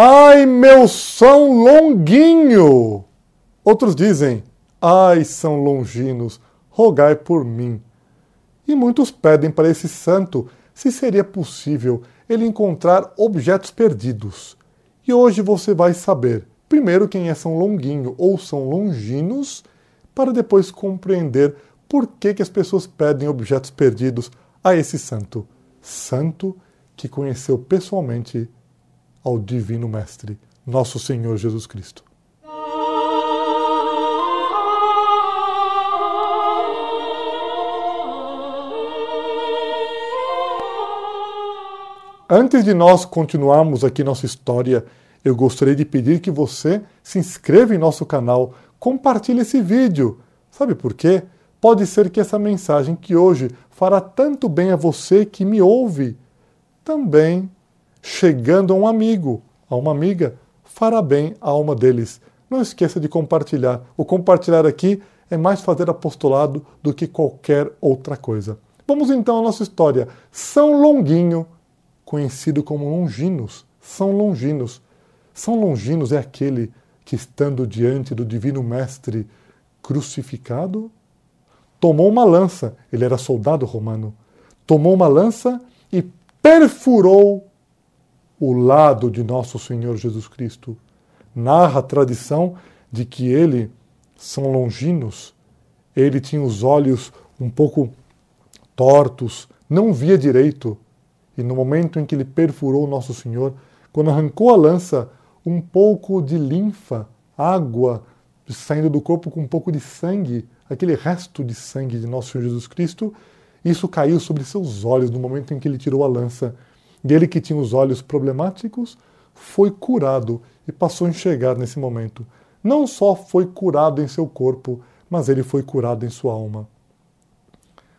Ai, meu são longuinho! Outros dizem, ai, são longinos, rogai por mim. E muitos pedem para esse santo se seria possível ele encontrar objetos perdidos. E hoje você vai saber, primeiro, quem é São Longuinho ou São Longinos, para depois compreender por que, que as pessoas pedem objetos perdidos a esse santo. Santo que conheceu pessoalmente ao Divino Mestre, nosso Senhor Jesus Cristo. Antes de nós continuarmos aqui nossa história, eu gostaria de pedir que você se inscreva em nosso canal, compartilhe esse vídeo. Sabe por quê? Pode ser que essa mensagem que hoje fará tanto bem a você que me ouve, também chegando a um amigo, a uma amiga, fará bem a alma deles. Não esqueça de compartilhar. O compartilhar aqui é mais fazer apostolado do que qualquer outra coisa. Vamos então à nossa história. São Longuinho, conhecido como Longinos, São Longinos. São Longinos é aquele que, estando diante do Divino Mestre crucificado, tomou uma lança. Ele era soldado romano. Tomou uma lança e perfurou o lado de nosso Senhor Jesus Cristo. Narra a tradição de que ele, São Longinos, ele tinha os olhos um pouco tortos, não via direito. E no momento em que ele perfurou Nosso Senhor, quando arrancou a lança, um pouco de linfa, água saindo do corpo com um pouco de sangue, aquele resto de sangue de Nosso Senhor Jesus Cristo, isso caiu sobre seus olhos no momento em que ele tirou a lança. E ele que tinha os olhos problemáticos foi curado e passou a enxergar nesse momento. Não só foi curado em seu corpo, mas ele foi curado em sua alma.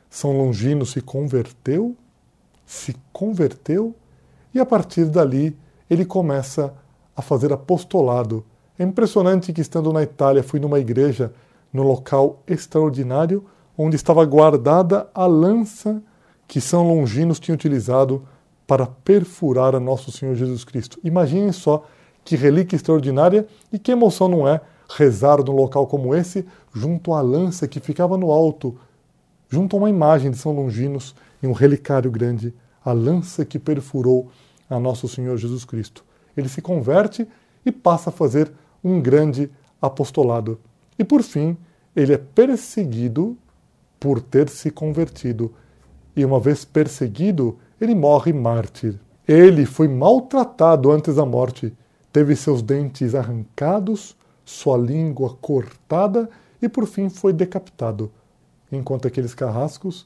São Longino se converteu, se converteu, e a partir dali ele começa a fazer apostolado. É impressionante que estando na Itália, fui numa igreja, num local extraordinário, onde estava guardada a lança que São Longinos tinha utilizado para perfurar a nosso Senhor Jesus Cristo. Imaginem só que relíquia extraordinária e que emoção não é rezar num local como esse, junto à lança que ficava no alto, junto a uma imagem de São Longinos e um relicário grande, a lança que perfurou a nosso Senhor Jesus Cristo. Ele se converte e passa a fazer um grande apostolado. E por fim, ele é perseguido por ter se convertido. E uma vez perseguido, ele morre mártir. Ele foi maltratado antes da morte, teve seus dentes arrancados, sua língua cortada e por fim foi decapitado. Enquanto aqueles carrascos,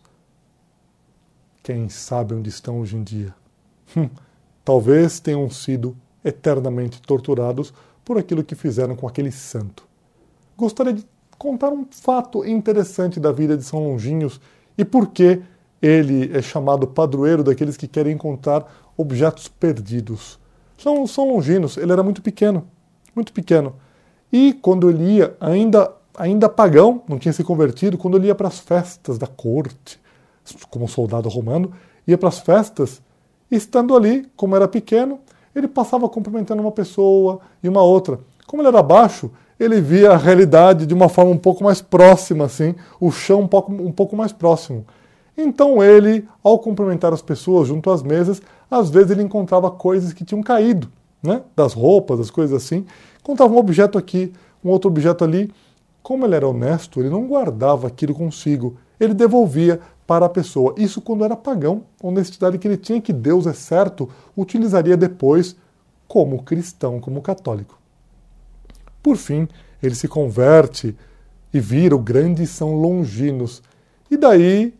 quem sabe onde estão hoje em dia? Hum, talvez tenham sido eternamente torturados por aquilo que fizeram com aquele santo. Gostaria de contar um fato interessante da vida de São Longinhos e por que ele é chamado padroeiro daqueles que querem encontrar objetos perdidos. São, são longinos, ele era muito pequeno, muito pequeno. E quando ele ia, ainda, ainda pagão, não tinha se convertido, quando ele ia para as festas da corte, como soldado romano, ia para as festas, estando ali, como era pequeno, ele passava cumprimentando uma pessoa e uma outra. Como ele era baixo, ele via a realidade de uma forma um pouco mais próxima, assim, o chão um pouco, um pouco mais próximo. Então ele, ao cumprimentar as pessoas junto às mesas, às vezes ele encontrava coisas que tinham caído, né? Das roupas, das coisas assim. Encontrava um objeto aqui, um outro objeto ali. Como ele era honesto, ele não guardava aquilo consigo. Ele devolvia para a pessoa. Isso quando era pagão, honestidade que ele tinha que Deus é certo, utilizaria depois como cristão, como católico. Por fim, ele se converte e vira o grande São Longinos. E daí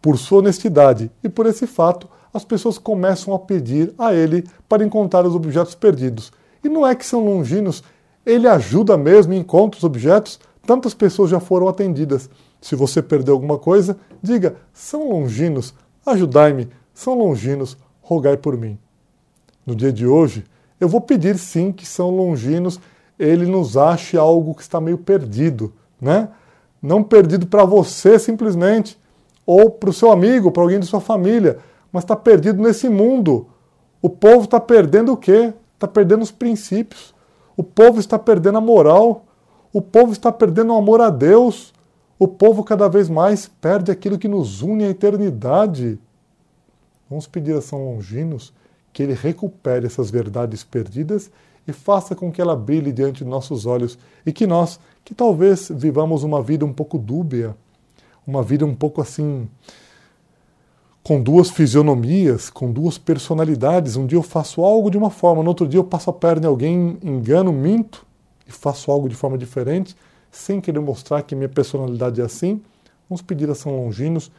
por sua honestidade e por esse fato, as pessoas começam a pedir a ele para encontrar os objetos perdidos. E não é que são longínquos, ele ajuda mesmo, encontra os objetos, tantas pessoas já foram atendidas. Se você perdeu alguma coisa, diga: são longínquos, ajudai-me, são longínquos, rogai por mim. No dia de hoje, eu vou pedir sim que São longínquos ele nos ache algo que está meio perdido, né? Não perdido para você simplesmente, ou para o seu amigo, para alguém de sua família, mas está perdido nesse mundo. O povo está perdendo o quê? Está perdendo os princípios. O povo está perdendo a moral. O povo está perdendo o amor a Deus. O povo cada vez mais perde aquilo que nos une à eternidade. Vamos pedir a São Longinos que ele recupere essas verdades perdidas e faça com que ela brilhe diante de nossos olhos e que nós, que talvez vivamos uma vida um pouco dúbia, uma vida um pouco assim com duas fisionomias, com duas personalidades. Um dia eu faço algo de uma forma, no outro dia eu passo a perna em alguém, engano, minto e faço algo de forma diferente, sem querer mostrar que minha personalidade é assim. Vamos pedir a São Longinos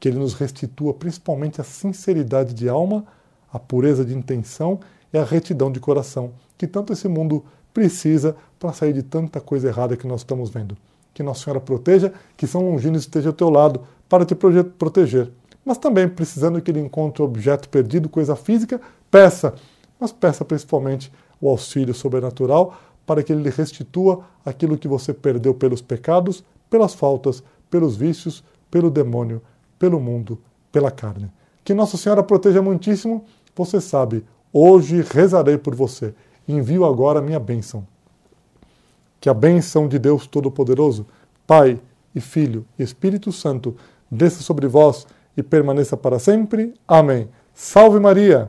que ele nos restitua principalmente a sinceridade de alma, a pureza de intenção e a retidão de coração, que tanto esse mundo precisa para sair de tanta coisa errada que nós estamos vendo que Nossa Senhora proteja, que São Longino esteja ao teu lado para te proteger. Mas também, precisando que ele encontre objeto perdido, coisa física, peça, mas peça principalmente o auxílio sobrenatural para que ele lhe restitua aquilo que você perdeu pelos pecados, pelas faltas, pelos vícios, pelo demônio, pelo mundo, pela carne. Que Nossa Senhora proteja muitíssimo. Você sabe, hoje rezarei por você. Envio agora minha bênção que a bênção de Deus Todo-Poderoso, Pai e Filho e Espírito Santo, desça sobre vós e permaneça para sempre. Amém. Salve Maria!